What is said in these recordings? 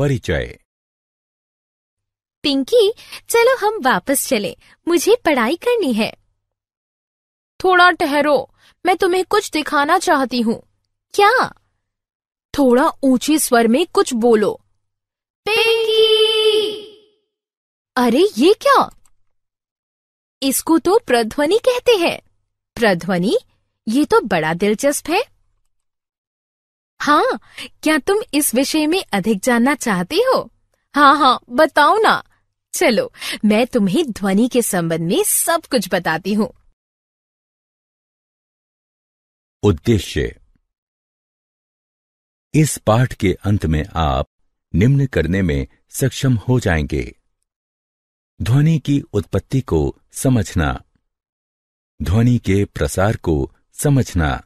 परिचय पिंकी चलो हम वापस चले मुझे पढ़ाई करनी है थोड़ा ठहरो मैं तुम्हें कुछ दिखाना चाहती हूँ क्या थोड़ा ऊंचे स्वर में कुछ बोलो पिंकी अरे ये क्या इसको तो प्रध्वनि कहते हैं प्रध्वनि ये तो बड़ा दिलचस्प है हाँ क्या तुम इस विषय में अधिक जानना चाहते हो हाँ हाँ बताओ ना चलो मैं तुम्हें ध्वनि के संबंध में सब कुछ बताती हूँ उद्देश्य इस पाठ के अंत में आप निम्न करने में सक्षम हो जाएंगे ध्वनि की उत्पत्ति को समझना ध्वनि के प्रसार को समझना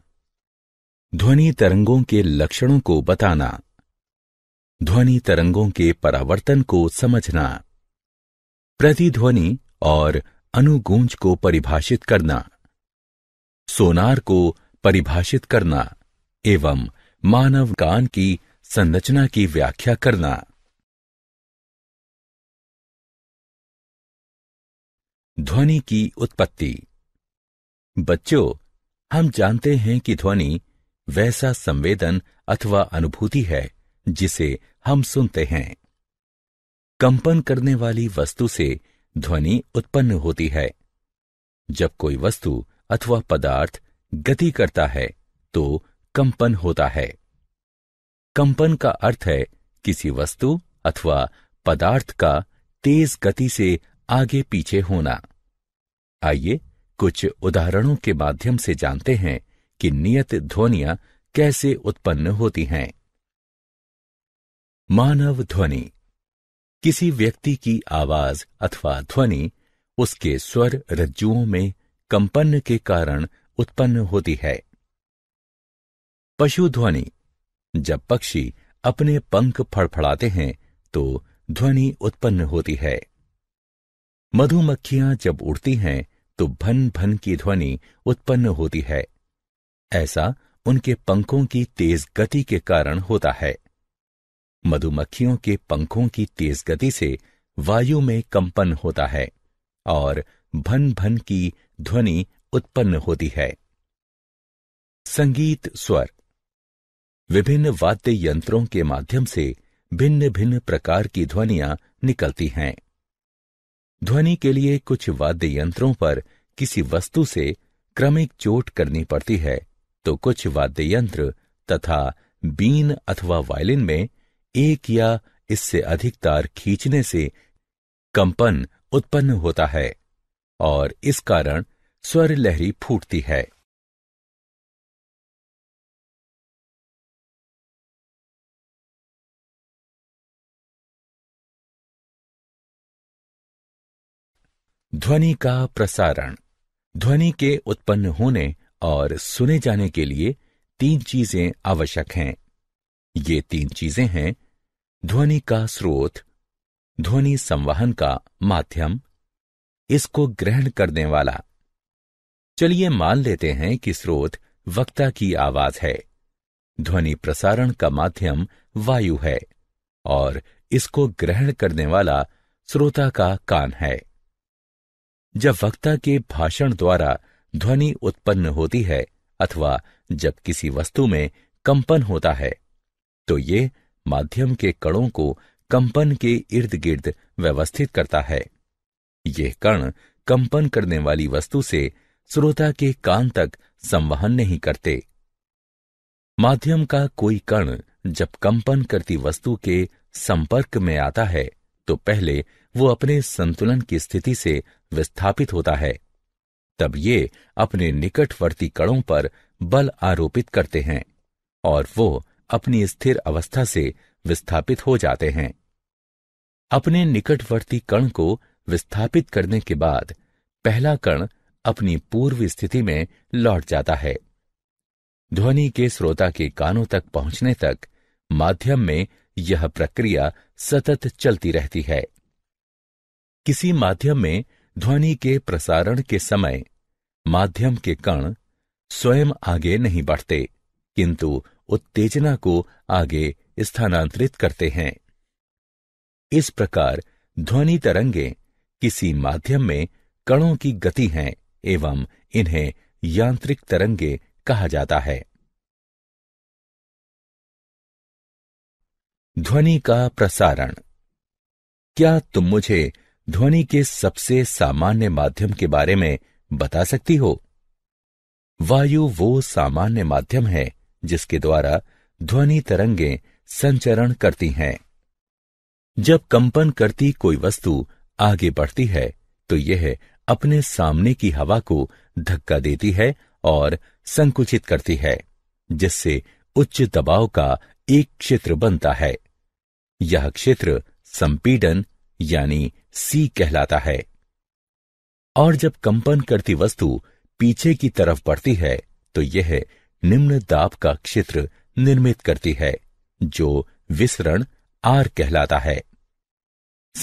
ध्वनि तरंगों के लक्षणों को बताना ध्वनि तरंगों के परावर्तन को समझना प्रतिध्वनि और अनुगूंज को परिभाषित करना सोनार को परिभाषित करना एवं मानव कान की संरचना की व्याख्या करना ध्वनि की उत्पत्ति बच्चों हम जानते हैं कि ध्वनि वैसा संवेदन अथवा अनुभूति है जिसे हम सुनते हैं कंपन करने वाली वस्तु से ध्वनि उत्पन्न होती है जब कोई वस्तु अथवा पदार्थ गति करता है तो कंपन होता है कंपन का अर्थ है किसी वस्तु अथवा पदार्थ का तेज गति से आगे पीछे होना आइए कुछ उदाहरणों के माध्यम से जानते हैं कि नियत ध्वनियां कैसे उत्पन्न होती हैं मानव ध्वनि किसी व्यक्ति की आवाज अथवा ध्वनि उसके स्वर रज्जुओं में कंपन के कारण उत्पन्न होती है पशु ध्वनि जब पक्षी अपने पंख फड़फड़ाते हैं तो ध्वनि उत्पन्न होती है मधुमक्खियां जब उड़ती हैं तो भन भन की ध्वनि उत्पन्न होती है ऐसा उनके पंखों की तेज गति के कारण होता है मधुमक्खियों के पंखों की तेज गति से वायु में कंपन होता है और भन भन की ध्वनि उत्पन्न होती है संगीत स्वर विभिन्न वाद्य यंत्रों के माध्यम से भिन्न भिन्न प्रकार की ध्वनियां निकलती हैं ध्वनि के लिए कुछ वाद्य यंत्रों पर किसी वस्तु से क्रमिक चोट करनी पड़ती है तो कुछ वाद्य यंत्र तथा बीन अथवा वायलिन में एक या इससे अधिक तार खींचने से कंपन उत्पन्न होता है और इस कारण स्वर लहरी फूटती है ध्वनि का प्रसारण ध्वनि के उत्पन्न होने और सुने जाने के लिए तीन चीजें आवश्यक हैं ये तीन चीजें हैं ध्वनि का स्रोत ध्वनि संवहन का माध्यम इसको ग्रहण करने वाला चलिए मान लेते हैं कि स्रोत वक्ता की आवाज है ध्वनि प्रसारण का माध्यम वायु है और इसको ग्रहण करने वाला श्रोता का कान है जब वक्ता के भाषण द्वारा ध्वनि उत्पन्न होती है अथवा जब किसी वस्तु में कंपन होता है तो ये माध्यम के कणों को कंपन के इर्द गिर्द व्यवस्थित करता है यह कण कंपन करने वाली वस्तु से श्रोता के कान तक संवहन नहीं करते माध्यम का कोई कण जब कंपन करती वस्तु के संपर्क में आता है तो पहले वो अपने संतुलन की स्थिति से विस्थापित होता है तब ये अपने निकटवर्ती कड़ों पर बल आरोपित करते हैं और वो अपनी स्थिर अवस्था से विस्थापित हो जाते हैं अपने निकटवर्ती कण को विस्थापित करने के बाद पहला कण अपनी पूर्व स्थिति में लौट जाता है ध्वनि के श्रोता के कानों तक पहुंचने तक माध्यम में यह प्रक्रिया सतत चलती रहती है किसी माध्यम में ध्वनि के प्रसारण के समय माध्यम के कण स्वयं आगे नहीं बढ़ते किंतु उत्तेजना को आगे स्थानांतरित करते हैं इस प्रकार ध्वनि तरंगे किसी माध्यम में कणों की गति हैं एवं इन्हें यांत्रिक तरंगे कहा जाता है ध्वनि का प्रसारण क्या तुम मुझे ध्वनि के सबसे सामान्य माध्यम के बारे में बता सकती हो वायु वो सामान्य माध्यम है जिसके द्वारा ध्वनि तरंगे संचरण करती हैं जब कंपन करती कोई वस्तु आगे बढ़ती है तो यह अपने सामने की हवा को धक्का देती है और संकुचित करती है जिससे उच्च दबाव का एक क्षेत्र बनता है यह क्षेत्र संपीडन यानी सी कहलाता है और जब कंपन करती वस्तु पीछे की तरफ बढ़ती है तो यह निम्न दाब का क्षेत्र निर्मित करती है जो विसरण आर कहलाता है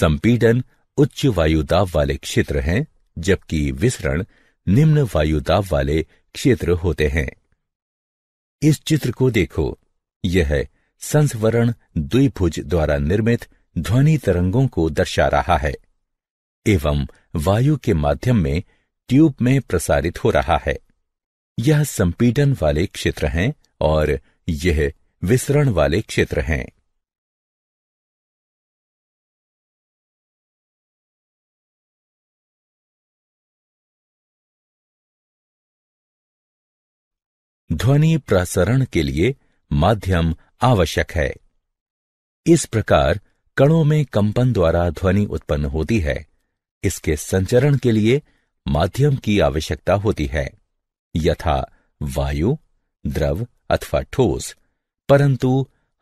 संपीडन उच्च वायुदाब वाले क्षेत्र हैं जबकि विसरण निम्न वायुदाब वाले क्षेत्र होते हैं इस चित्र को देखो यह संस्वरण द्विभुज द्वारा निर्मित ध्वनि तरंगों को दर्शा रहा है एवं वायु के माध्यम में ट्यूब में प्रसारित हो रहा है यह संपीडन वाले क्षेत्र हैं और यह विसरण वाले क्षेत्र हैं ध्वनि प्रसरण के लिए माध्यम आवश्यक है इस प्रकार कणों में कंपन द्वारा ध्वनि उत्पन्न होती है इसके संचरण के लिए माध्यम की आवश्यकता होती है यथा वायु द्रव अथवा ठोस परंतु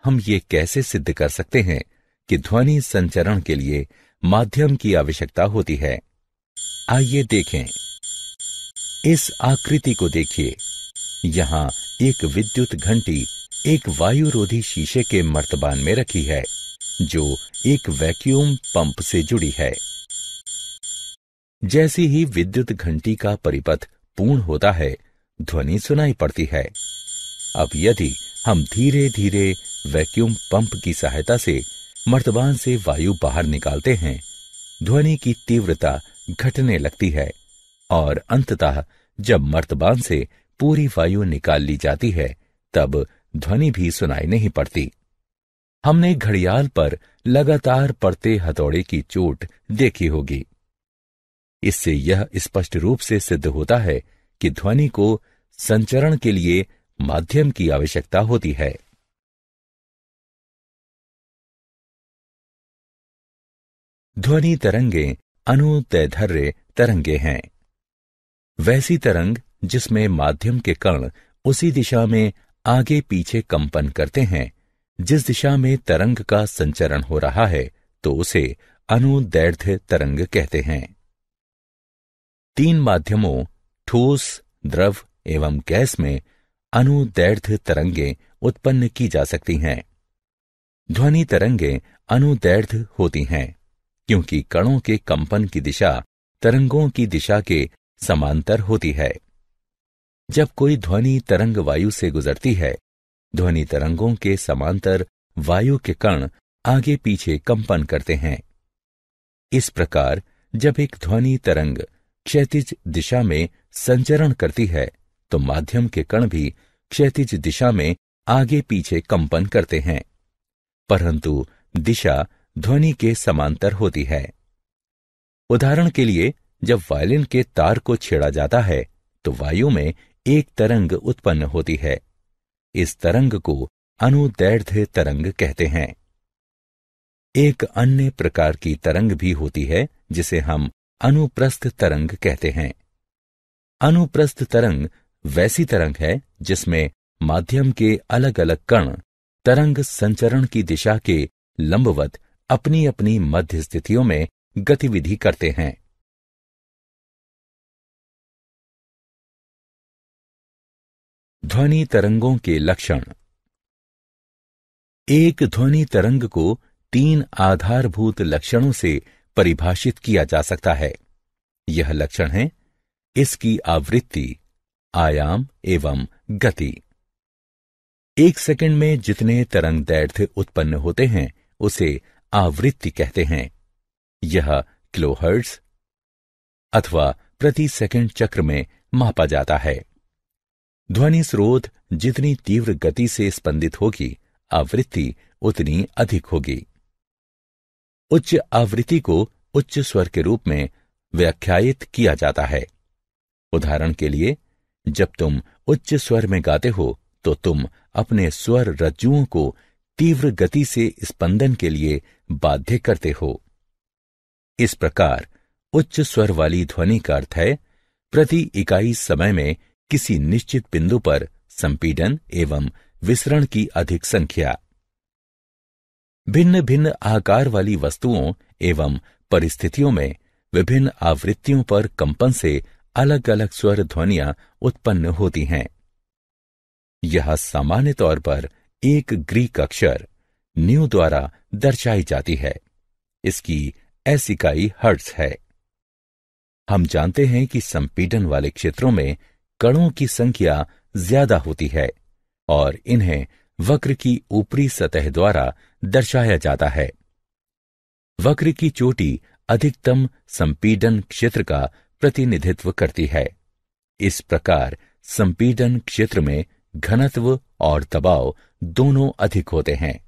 हम ये कैसे सिद्ध कर सकते हैं कि ध्वनि संचरण के लिए माध्यम की आवश्यकता होती है आइए देखें इस आकृति को देखिए यहाँ एक विद्युत घंटी एक वायुरोधी शीशे के मर्तबान में रखी है जो एक वैक्यूम पंप से जुड़ी है जैसी ही विद्युत घंटी का परिपथ पूर्ण होता है ध्वनि सुनाई पड़ती है अब यदि हम धीरे धीरे वैक्यूम पंप की सहायता से मर्तबान से वायु बाहर निकालते हैं ध्वनि की तीव्रता घटने लगती है और अंततः जब मर्तबान से पूरी वायु निकाल ली जाती है तब ध्वनि भी सुनाई नहीं पड़ती हमने घड़ियाल पर लगातार पड़ते हथौड़े की चोट देखी होगी इससे यह स्पष्ट रूप से सिद्ध होता है कि ध्वनि को संचरण के लिए माध्यम की आवश्यकता होती है ध्वनि तरंगे अनुतैधर्य तरंगे हैं वैसी तरंग जिसमें माध्यम के कण उसी दिशा में आगे पीछे कंपन करते हैं जिस दिशा में तरंग का संचरण हो रहा है तो उसे अनुदैर्ध्य तरंग कहते हैं तीन माध्यमों ठोस द्रव एवं गैस में अनुदैर्ध्य तरंगे उत्पन्न की जा सकती हैं ध्वनि तरंगे अनुदैर्ध्य होती हैं क्योंकि कणों के कंपन की दिशा तरंगों की दिशा के समांतर होती है जब कोई ध्वनि तरंग वायु से गुजरती है ध्वनि तरंगों के समांतर वायु के कण आगे पीछे कंपन करते हैं इस प्रकार जब एक ध्वनि तरंग क्षैतिज दिशा में संचरण करती है तो माध्यम के कण भी क्षैतिज दिशा में आगे पीछे कंपन करते हैं परंतु दिशा ध्वनि के समांतर होती है उदाहरण के लिए जब वायलिन के तार को छेड़ा जाता है तो वायु में एक तरंग उत्पन्न होती है इस तरंग को अनुदैर्ध्य तरंग कहते हैं एक अन्य प्रकार की तरंग भी होती है जिसे हम अनुप्रस्थ तरंग कहते हैं अनुप्रस्थ तरंग वैसी तरंग है जिसमें माध्यम के अलग अलग कण तरंग संचरण की दिशा के लंबवत अपनी अपनी मध्य स्थितियों में गतिविधि करते हैं ध्वनि तरंगों के लक्षण एक ध्वनि तरंग को तीन आधारभूत लक्षणों से परिभाषित किया जा सकता है यह लक्षण है इसकी आवृत्ति आयाम एवं गति एक सेकंड में जितने तरंग दैर्घ्य उत्पन्न होते हैं उसे आवृत्ति कहते हैं यह किलोहर्ट्ज अथवा प्रति सेकंड चक्र में मापा जाता है ध्वनि स्रोत जितनी तीव्र गति से स्पंदित होगी आवृत्ति उतनी अधिक होगी उच्च आवृत्ति को उच्च स्वर के रूप में व्याख्यायित किया जाता है उदाहरण के लिए जब तुम उच्च स्वर में गाते हो तो तुम अपने स्वर रज्जुओं को तीव्र गति से स्पंदन के लिए बाध्य करते हो इस प्रकार उच्च स्वर वाली ध्वनि का अर्थ है प्रति इकाई समय में किसी निश्चित बिंदु पर संपीडन एवं विसरण की अधिक संख्या भिन्न भिन्न आकार वाली वस्तुओं एवं परिस्थितियों में विभिन्न आवृत्तियों पर कंपन से अलग अलग स्वर ध्वनियां उत्पन्न होती हैं यह सामान्य तौर पर एक ग्रीक अक्षर न्यू द्वारा दर्शाई जाती है इसकी एस इकाई हर्ट्स है हम जानते हैं कि संपीडन वाले क्षेत्रों में कणों की संख्या ज्यादा होती है और इन्हें वक्र की ऊपरी सतह द्वारा दर्शाया जाता है वक्र की चोटी अधिकतम संपीडन क्षेत्र का प्रतिनिधित्व करती है इस प्रकार संपीडन क्षेत्र में घनत्व और दबाव दोनों अधिक होते हैं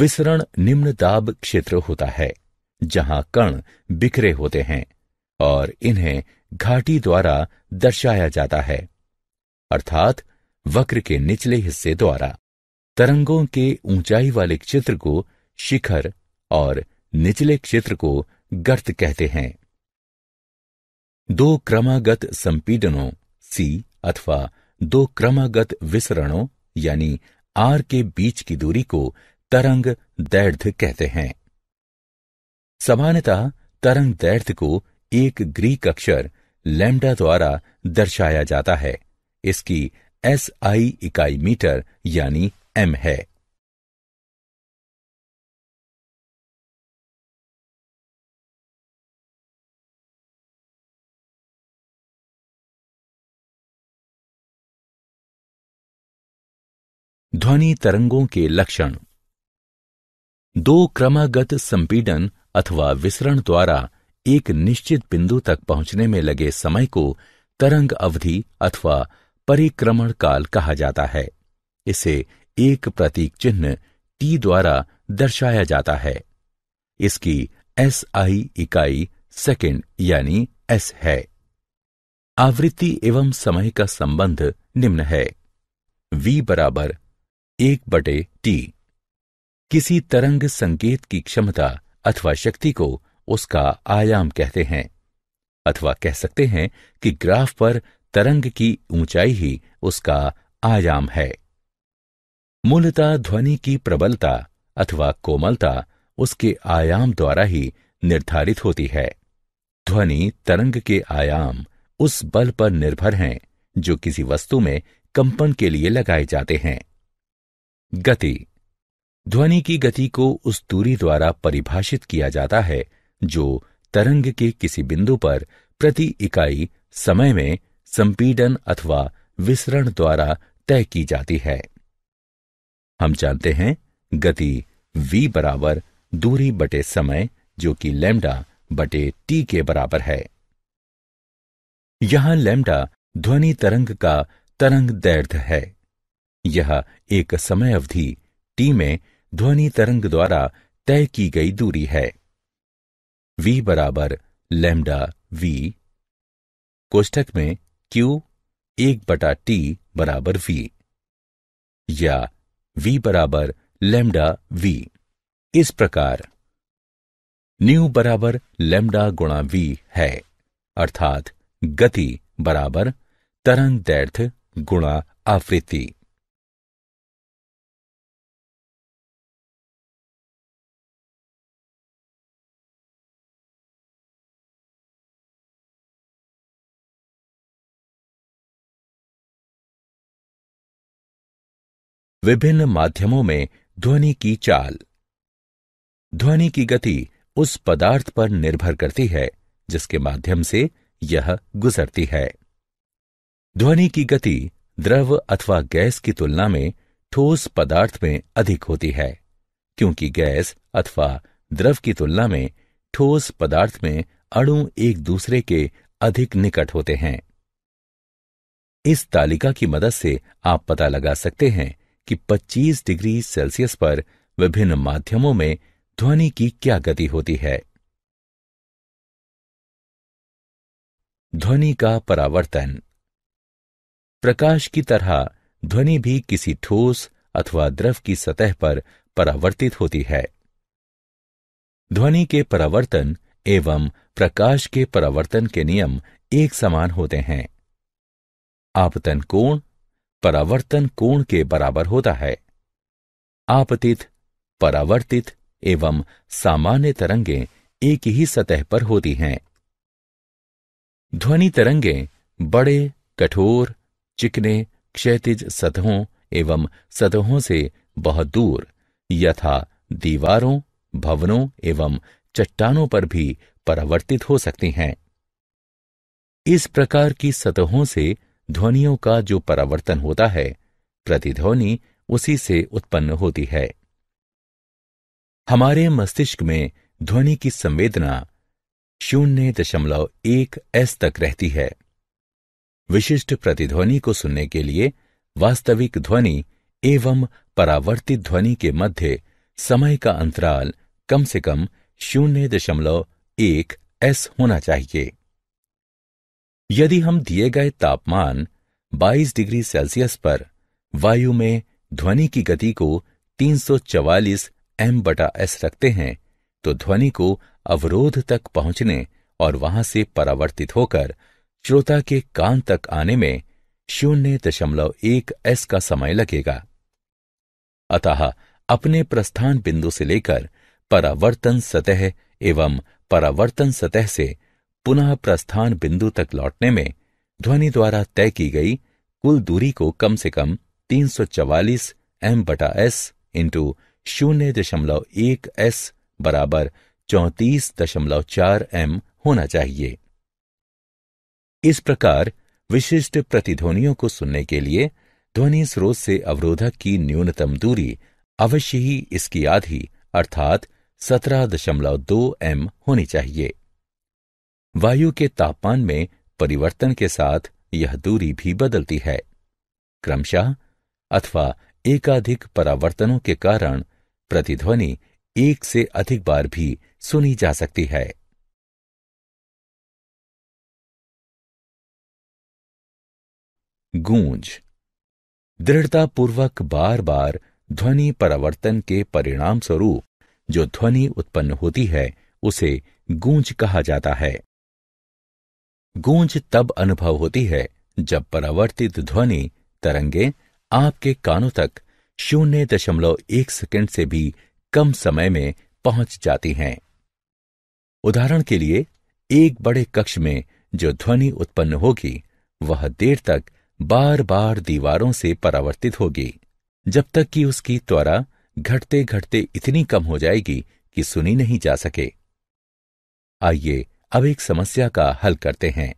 विसरण निम्न दाब क्षेत्र होता है जहां कण बिखरे होते हैं और इन्हें घाटी द्वारा दर्शाया जाता है अर्थात वक्र के निचले हिस्से द्वारा तरंगों के ऊंचाई वाले क्षेत्र को शिखर और निचले क्षेत्र को गर्त कहते हैं दो क्रमागत संपीडनों सी अथवा दो क्रमागत विसरणों यानी आर के बीच की दूरी को तरंग दैर्ध्य कहते हैं सामान्यतः तरंग दैर्ध्य को एक ग्रीक अक्षर लैम्डा द्वारा दर्शाया जाता है इसकी एस आई इकाई मीटर यानी एम है ध्वनि तरंगों के लक्षण दो क्रमागत संपीडन अथवा विसरण द्वारा एक निश्चित बिंदु तक पहुंचने में लगे समय को तरंग अवधि अथवा परिक्रमण काल कहा जाता है इसे एक प्रतीक चिन्ह टी द्वारा दर्शाया जाता है इसकी एस आई इकाई सेकेंड यानी एस है आवृत्ति एवं समय का संबंध निम्न है v बराबर एक बटे टी किसी तरंग संकेत की क्षमता अथवा शक्ति को उसका आयाम कहते हैं अथवा कह सकते हैं कि ग्राफ पर तरंग की ऊंचाई ही उसका आयाम है मूलतः ध्वनि की प्रबलता अथवा कोमलता उसके आयाम द्वारा ही निर्धारित होती है ध्वनि तरंग के आयाम उस बल पर निर्भर हैं जो किसी वस्तु में कंपन के लिए लगाए जाते हैं गति ध्वनि की गति को उस दूरी द्वारा परिभाषित किया जाता है जो तरंग के किसी बिंदु पर प्रति इकाई समय में संपीडन अथवा विसरण द्वारा तय की जाती है हम जानते हैं गति v बराबर दूरी बटे समय जो कि लेमडा बटे टी के बराबर है यहां लेमडा ध्वनि तरंग का तरंग दैर्ध्य है यह एक समय अवधि टी में ध्वनि तरंग द्वारा तय की गई दूरी है v बराबर लेमडा v कोष्ठक में q एक बटा टी बराबर v या v बराबर लेमडा v इस प्रकार न्यू बराबर लेमडा गुणा v है अर्थात गति बराबर तरंग दैर्थ गुणा आवृत्ति विभिन्न माध्यमों में ध्वनि की चाल ध्वनि की गति उस पदार्थ पर निर्भर करती है जिसके माध्यम से यह गुजरती है ध्वनि की गति द्रव अथवा गैस की तुलना में ठोस पदार्थ में अधिक होती है क्योंकि गैस अथवा द्रव की तुलना में ठोस पदार्थ में अणु एक दूसरे के अधिक निकट होते हैं इस तालिका की मदद से आप पता लगा सकते हैं कि 25 डिग्री सेल्सियस पर विभिन्न माध्यमों में ध्वनि की क्या गति होती है ध्वनि का परावर्तन प्रकाश की तरह ध्वनि भी किसी ठोस अथवा द्रव की सतह पर परावर्तित होती है ध्वनि के परावर्तन एवं प्रकाश के परावर्तन के नियम एक समान होते हैं आपतन कोण परावर्तन कोण के बराबर होता है आपतित परावर्तित एवं सामान्य तरंगे एक ही सतह पर होती हैं ध्वनि तरंगे बड़े कठोर चिकने क्षैतिज सतहों एवं सतहों से बहुत दूर यथा दीवारों भवनों एवं चट्टानों पर भी परावर्तित हो सकती हैं इस प्रकार की सतहों से ध्वनियों का जो परावर्तन होता है प्रतिध्वनि उसी से उत्पन्न होती है हमारे मस्तिष्क में ध्वनि की संवेदना शून्य दशमलव एक एस तक रहती है विशिष्ट प्रतिध्वनि को सुनने के लिए वास्तविक ध्वनि एवं परावर्तित ध्वनि के मध्य समय का अंतराल कम से कम शून्य दशमलव एक एस होना चाहिए यदि हम दिए गए तापमान 22 डिग्री सेल्सियस पर वायु में ध्वनि की गति को 344 एम बटा एस रखते हैं तो ध्वनि को अवरोध तक पहुंचने और वहां से परावर्तित होकर श्रोता के कान तक आने में शून्य दशमलव एक एस का समय लगेगा अतः अपने प्रस्थान बिंदु से लेकर परावर्तन सतह एवं परावर्तन सतह से पुनः प्रस्थान बिंदु तक लौटने में ध्वनि द्वारा तय की गई कुल दूरी को कम से कम तीन सौ चवालीस एम बटा एस इंटू शून्य दशमलव एक एस बराबर चौंतीस दशमलव चार एम होना चाहिए इस प्रकार विशिष्ट प्रतिध्वनियों को सुनने के लिए ध्वनि स्रोत से अवरोधक की न्यूनतम दूरी अवश्य ही इसकी आधी अर्थात सत्रह दशमलव दो एम होनी चाहिए वायु के तापमान में परिवर्तन के साथ यह दूरी भी बदलती है क्रमशः अथवा एकाधिक परावर्तनों के कारण प्रतिध्वनि एक से अधिक बार भी सुनी जा सकती है गूंज दृढ़तापूर्वक बार बार ध्वनि परावर्तन के परिणाम स्वरूप जो ध्वनि उत्पन्न होती है उसे गूंज कहा जाता है गूंज तब अनुभव होती है जब परावर्तित ध्वनि तरंगे आपके कानों तक शून्य दशमलव एक सेकेंड से भी कम समय में पहुंच जाती हैं उदाहरण के लिए एक बड़े कक्ष में जो ध्वनि उत्पन्न होगी वह देर तक बार बार दीवारों से परावर्तित होगी जब तक कि उसकी त्वरा घटते घटते इतनी कम हो जाएगी कि सुनी नहीं जा सके आइए अब एक समस्या का हल करते हैं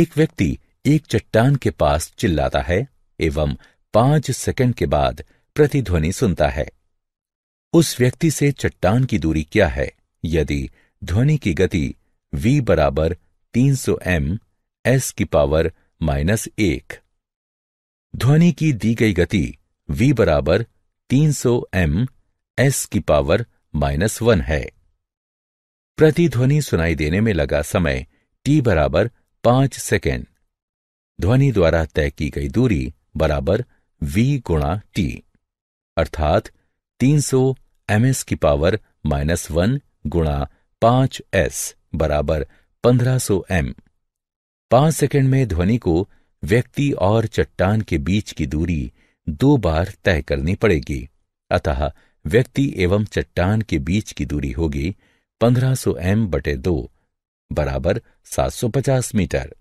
एक व्यक्ति एक चट्टान के पास चिल्लाता है एवं पांच सेकंड के बाद प्रतिध्वनि सुनता है उस व्यक्ति से चट्टान की दूरी क्या है यदि ध्वनि की गति v बराबर 300 सौ एम एस की पावर माइनस एक ध्वनि की दी गई गति v बराबर 300 सौ एम एस की पावर माइनस वन है प्रतिध्वनि सुनाई देने में लगा समय टी बराबर पांच सेकेंड ध्वनि द्वारा तय की गई दूरी बराबर v गुणा टी अर्थात 300 सौ एम एस की पावर माइनस वन गुणा पांच एस बराबर पंद्रह सौ एम पांच सेकेंड में ध्वनि को व्यक्ति और चट्टान के बीच की दूरी दो बार तय करनी पड़ेगी अतः व्यक्ति एवं चट्टान के बीच की दूरी होगी पंद्रह सौ एम बटे दो बराबर सात सौ पचास मीटर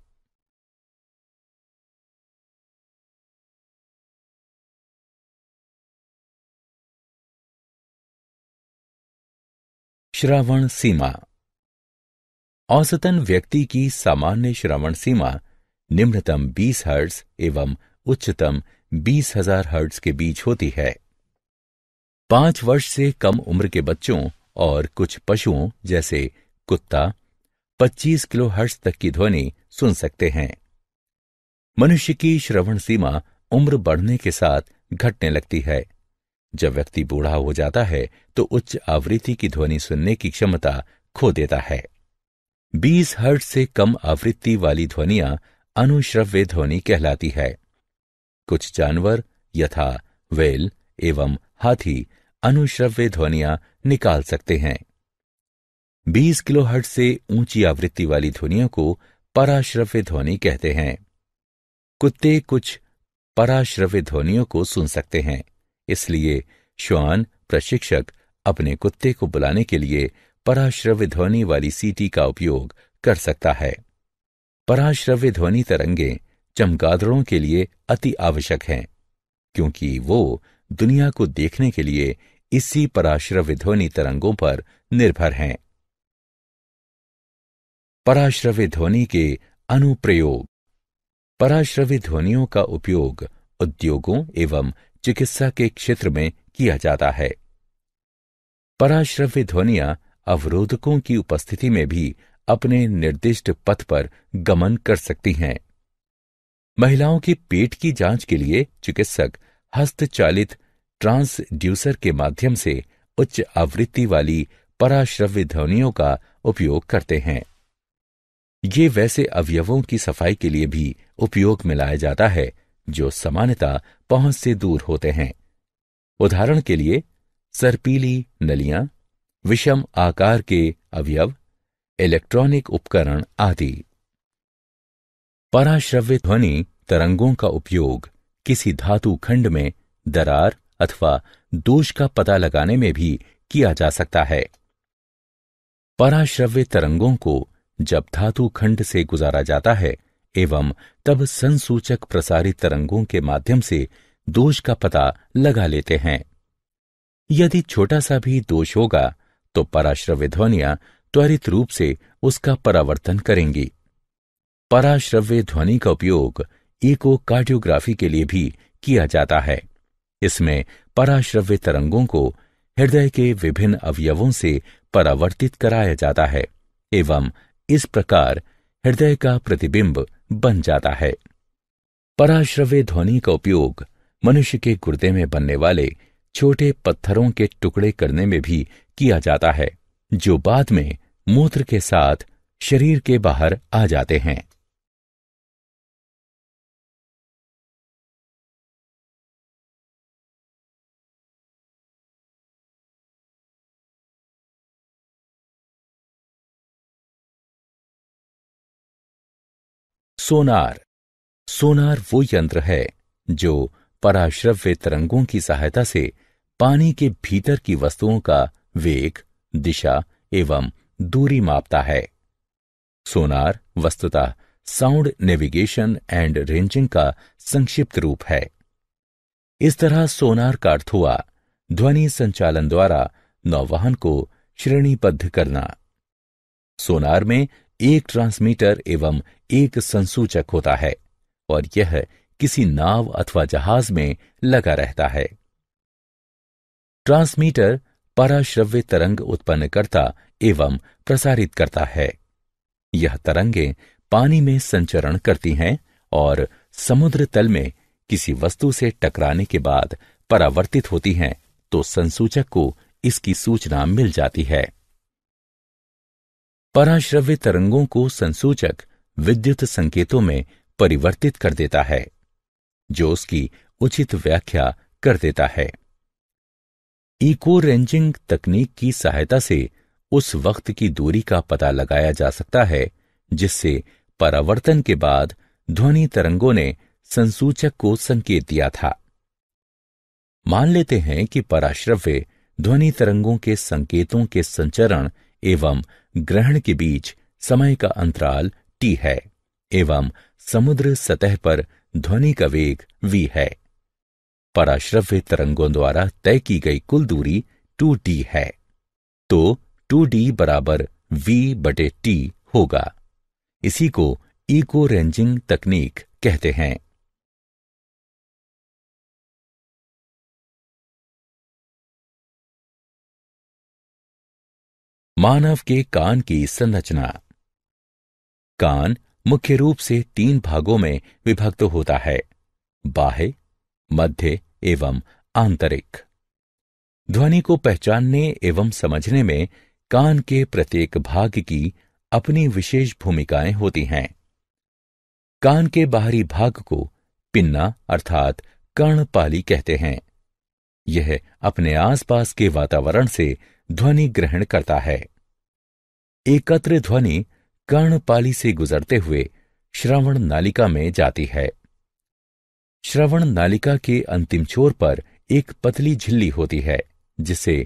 श्रवण सीमा औसतन व्यक्ति की सामान्य श्रवण सीमा निम्नतम 20 हर्ट्ज एवं उच्चतम 20,000 हर्ट्ज के बीच होती है पांच वर्ष से कम उम्र के बच्चों और कुछ पशुओं जैसे कुत्ता 25 किलो हर्ष तक की ध्वनि सुन सकते हैं मनुष्य की श्रवण सीमा उम्र बढ़ने के साथ घटने लगती है जब व्यक्ति बूढ़ा हो जाता है तो उच्च आवृत्ति की ध्वनि सुनने की क्षमता खो देता है 20 हर्ट से कम आवृत्ति वाली ध्वनियां अनुश्रव्य ध्वनि कहलाती है कुछ जानवर यथा वेल एवं हाथी अनुश्रव्य ध्वनियां निकाल सकते हैं 20 हट से ऊंची आवृत्ति वाली ध्वनियों को पराश्रव्य ध्वनि कहते हैं कुत्ते कुछ पराश्रव्य ध्वनियों को सुन सकते हैं इसलिए श्वान प्रशिक्षक अपने कुत्ते को बुलाने के लिए पराश्रव्य ध्वनि वाली सीटी का उपयोग कर सकता है पराश्रव्य ध्वनि तरंगे चमगादड़ों के लिए अति आवश्यक हैं क्योंकि वो दुनिया को देखने के लिए इसी पराश्रव्य ध्वनि तरंगों पर निर्भर हैं पराश्रव्य ध्वनि के अनुप्रयोग पराश्रव्य ध्वनियों का उपयोग उद्योगों एवं चिकित्सा के क्षेत्र में किया जाता है पराश्रव्य ध्वनिया अवरोधकों की उपस्थिति में भी अपने निर्दिष्ट पथ पर गमन कर सकती हैं महिलाओं की पेट की जांच के लिए चिकित्सक हस्तचालित ट्रांसड्यूसर के माध्यम से उच्च आवृत्ति वाली पराश्रव्य ध्वनियों का उपयोग करते हैं ये वैसे अवयवों की सफाई के लिए भी उपयोग में लाया जाता है जो सामान्यतः पहुंच से दूर होते हैं उदाहरण के लिए सरपीली नलियां विषम आकार के अवयव इलेक्ट्रॉनिक उपकरण आदि पराश्रव्य ध्वनि तरंगों का उपयोग किसी धातु खंड में दरार अथवा दोष का पता लगाने में भी किया जा सकता है पराश्रव्य तरंगों को जब धातु खंड से गुजारा जाता है एवं तब संसूचक प्रसारित तरंगों के माध्यम से दोष का पता लगा लेते हैं यदि छोटा सा भी दोष होगा तो पराश्रव्य ध्वनिया त्वरित रूप से उसका परावर्तन करेंगी पराश्रव्य ध्वनि का उपयोग इको कार्डियोग्राफी के लिए भी किया जाता है इसमें पराश्रव्य तरंगों को हृदय के विभिन्न अवयवों से परावर्तित कराया जाता है एवं इस प्रकार हृदय का प्रतिबिंब बन जाता है पराश्रव्य ध्वनि का उपयोग मनुष्य के गुर्दे में बनने वाले छोटे पत्थरों के टुकड़े करने में भी किया जाता है जो बाद में मूत्र के साथ शरीर के बाहर आ जाते हैं सोनार सोनार वो यंत्र है जो पराश्रव्य तरंगों की सहायता से पानी के भीतर की वस्तुओं का वेग दिशा एवं दूरी मापता है सोनार वस्तुतः साउंड नेविगेशन एंड रेंजिंग का संक्षिप्त रूप है इस तरह सोनार का अर्थ हुआ ध्वनि संचालन द्वारा नौवाहन को श्रेणीबद्ध करना सोनार में एक ट्रांसमीटर एवं एक संसूचक होता है और यह किसी नाव अथवा जहाज में लगा रहता है ट्रांसमीटर पराश्रव्य तरंग उत्पन्न करता एवं प्रसारित करता है यह तरंगे पानी में संचरण करती हैं और समुद्र तल में किसी वस्तु से टकराने के बाद परावर्तित होती हैं तो संसूचक को इसकी सूचना मिल जाती है पराश्रव्य तरंगों को संसूचक विद्युत संकेतों में परिवर्तित कर देता है जो उसकी उचित व्याख्या कर देता है इको रेंजिंग तकनीक की सहायता से उस वक्त की दूरी का पता लगाया जा सकता है जिससे परावर्तन के बाद ध्वनि तरंगों ने संसूचक को संकेत दिया था मान लेते हैं कि पराश्रव्य ध्वनि तरंगों के संकेतों के संचरण एवं ग्रहण के बीच समय का अंतराल टी है एवं समुद्र सतह पर ध्वनि का वेग वी है पराश्रव्य तरंगों द्वारा तय की गई कुल दूरी टू डी है तो टू डी बराबर वी बटे टी होगा इसी को इको रेंजिंग तकनीक कहते हैं मानव के कान की संरचना कान मुख्य रूप से तीन भागों में विभक्त होता है बाह्य मध्य एवं आंतरिक ध्वनि को पहचानने एवं समझने में कान के प्रत्येक भाग की अपनी विशेष भूमिकाएं होती हैं कान के बाहरी भाग को पिन्ना अर्थात कर्णपाली कहते हैं यह अपने आसपास के वातावरण से ध्वनि ग्रहण करता है एकत्र ध्वनि कर्णपाली से गुजरते हुए श्रवण नालिका में जाती है श्रवण नालिका के अंतिम छोर पर एक पतली झिल्ली होती है जिसे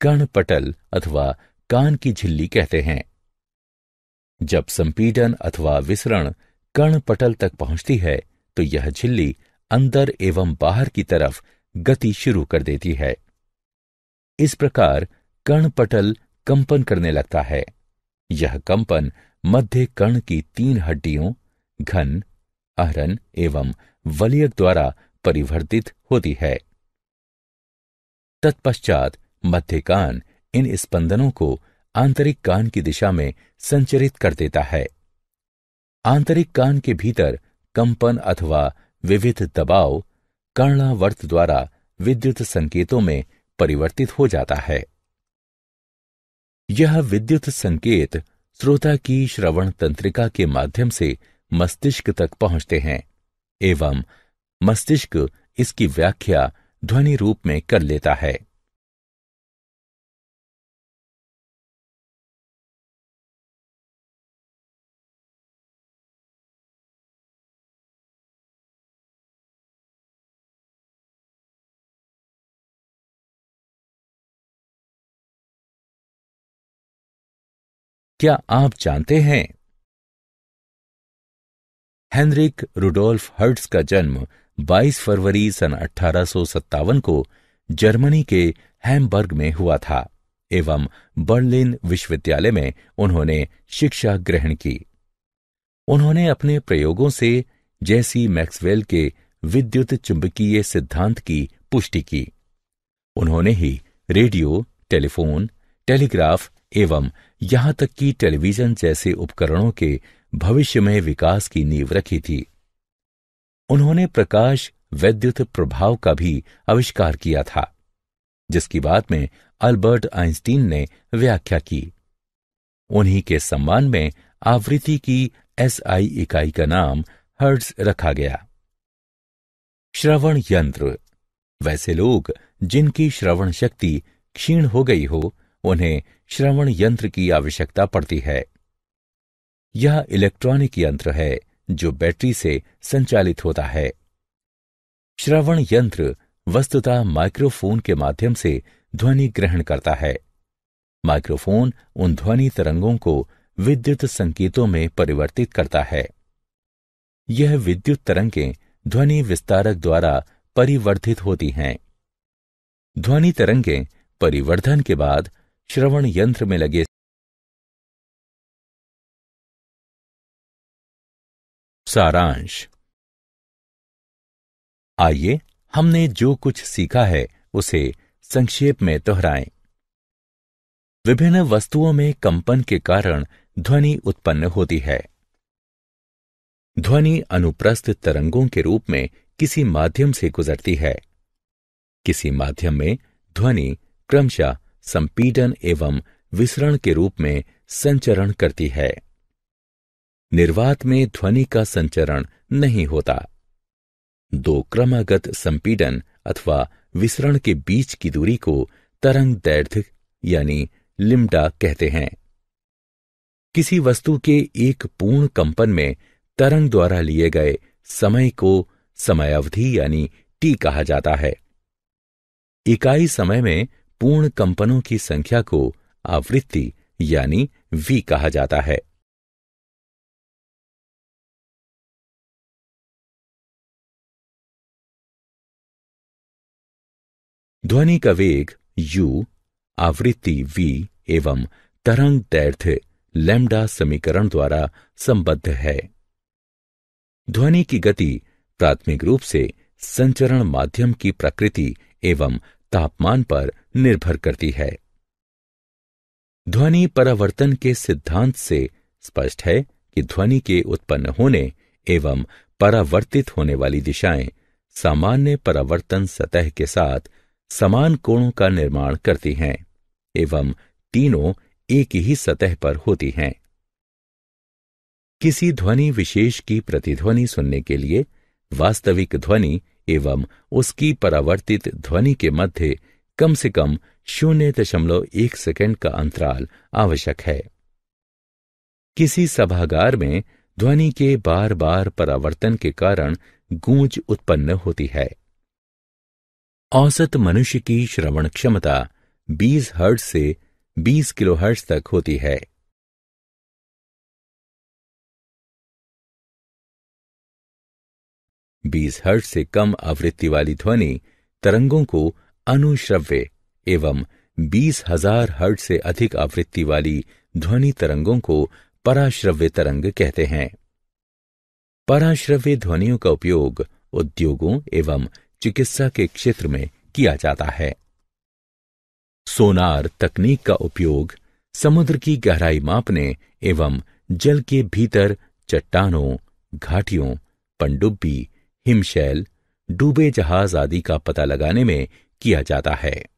कर्णपटल अथवा कान की झिल्ली कहते हैं जब संपीडन अथवा विसरण कर्णपटल तक पहुंचती है तो यह झिल्ली अंदर एवं बाहर की तरफ गति शुरू कर देती है इस प्रकार कर्ण पटल कंपन करने लगता है यह कंपन मध्य कर्ण की तीन हड्डियों घन अहरन एवं वलियक द्वारा परिवर्तित होती है तत्पश्चात मध्य कान इन स्पंदनों को आंतरिक कान की दिशा में संचरित कर देता है आंतरिक कान के भीतर कंपन अथवा विविध दबाव कर्णावर्त द्वारा विद्युत संकेतों में परिवर्तित हो जाता है यह विद्युत संकेत श्रोता की श्रवण तंत्रिका के माध्यम से मस्तिष्क तक पहुंचते हैं एवं मस्तिष्क इसकी व्याख्या ध्वनि रूप में कर लेता है क्या आप जानते हैं हेनरिक रुडोल्फ हर्ट्स का जन्म 22 फरवरी सन अठारह को जर्मनी के हैमबर्ग में हुआ था एवं बर्लिन विश्वविद्यालय में उन्होंने शिक्षा ग्रहण की उन्होंने अपने प्रयोगों से जैसी मैक्सवेल के विद्युत चुंबकीय सिद्धांत की पुष्टि की उन्होंने ही रेडियो टेलीफोन टेलीग्राफ एवं यहां तक कि टेलीविजन जैसे उपकरणों के भविष्य में विकास की नींव रखी थी उन्होंने प्रकाश वैद्युत प्रभाव का भी आविष्कार किया था जिसकी बाद में अल्बर्ट आइंस्टीन ने व्याख्या की उन्हीं के सम्मान में आवृत्ति की एसआई इकाई का नाम हर्ट्ज रखा गया श्रवण यंत्र वैसे लोग जिनकी श्रवण शक्ति क्षीण हो गई हो उन्हें श्रवण यंत्र की आवश्यकता पड़ती है यह इलेक्ट्रॉनिक यंत्र है जो बैटरी से संचालित होता है श्रवण यंत्र वस्तुतः माइक्रोफोन के माध्यम से ध्वनि ग्रहण करता है माइक्रोफोन उन ध्वनि तरंगों को विद्युत संकेतों में परिवर्तित करता है यह विद्युत तरंगें ध्वनि विस्तारक द्वारा परिवर्धित होती हैं ध्वनि तरंगें परिवर्धन के बाद श्रवण यंत्र में लगे सारांश आइए हमने जो कुछ सीखा है उसे संक्षेप में दोहराएं। विभिन्न वस्तुओं में कंपन के कारण ध्वनि उत्पन्न होती है ध्वनि अनुप्रस्थ तरंगों के रूप में किसी माध्यम से गुजरती है किसी माध्यम में ध्वनि क्रमशः संपीडन एवं विसरण के रूप में संचरण करती है निर्वात में ध्वनि का संचरण नहीं होता दो क्रमागत संपीडन अथवा विसरण के बीच की दूरी को तरंग दैर्ध्य यानी लिम्डा कहते हैं किसी वस्तु के एक पूर्ण कंपन में तरंग द्वारा लिए गए समय को समयावधि यानी टी कहा जाता है इकाई समय में पूर्ण कंपनों की संख्या को आवृत्ति यानी वी कहा जाता है ध्वनि का वेग u, आवृत्ति v एवं तरंग दैर्ध्य लेमडा समीकरण द्वारा संबद्ध है ध्वनि की गति प्राथमिक रूप से संचरण माध्यम की प्रकृति एवं तापमान पर निर्भर करती है ध्वनि परावर्तन के सिद्धांत से स्पष्ट है कि ध्वनि के उत्पन्न होने एवं परावर्तित होने वाली दिशाएं सामान्य परावर्तन सतह के साथ समान कोणों का निर्माण करती हैं एवं तीनों एक ही सतह पर होती हैं किसी ध्वनि विशेष की प्रतिध्वनि सुनने के लिए वास्तविक ध्वनि एवं उसकी परावर्तित ध्वनि के मध्य कम से कम शून्य दशमलव एक सेकेंड का अंतराल आवश्यक है किसी सभागार में ध्वनि के बार बार परावर्तन के कारण गूंज उत्पन्न होती है औसत मनुष्य की श्रवण क्षमता 20 हर्ट्ज से 20 किलोहर्ट्ज तक होती है 20 हर्ट से कम आवृत्ति वाली ध्वनि तरंगों को अनुश्रव्य एवं बीस हजार हर्ट से अधिक आवृत्ति वाली ध्वनि तरंगों को पराश्रव्य तरंग कहते हैं पराश्रव्य ध्वनियों का उपयोग उद्योगों एवं चिकित्सा के क्षेत्र में किया जाता है सोनार तकनीक का उपयोग समुद्र की गहराई मापने एवं जल के भीतर चट्टानों घाटियों पंडुब्बी हिमशैल डूबे जहाज आदि का पता लगाने में किया जाता है